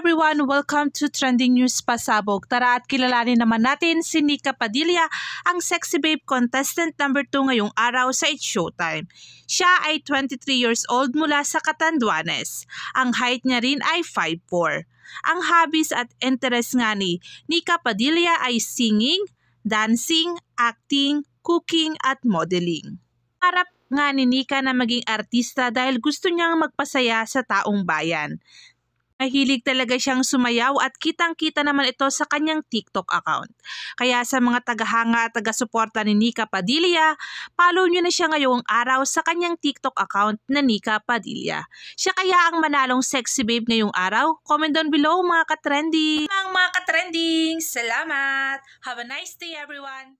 everyone! Welcome to Trending News Pasabog. Tara at kilalanin naman natin si Nika Padilla, ang Sexy Babe contestant number 2 ngayong araw sa It's Showtime. Siya ay 23 years old mula sa Catanduanes. Ang height niya rin ay 5'4". Ang hobbies at interest nga ni Nika Padilla ay singing, dancing, acting, cooking at modeling. Harap nga ni Nika na maging artista dahil gusto niyang magpasaya sa taong bayan. Mahilig talaga siyang sumayaw at kitang-kita naman ito sa kanyang TikTok account. Kaya sa mga tagahanga at taga-suporta ni Nika Padilla, follow nyo na siya ngayong araw sa kanyang TikTok account na Nika Padilla. Siya kaya ang manalong sexy babe ngayong araw? Comment down below mga ka katrendy! Mga ka-trending! Salamat! Have a nice day everyone!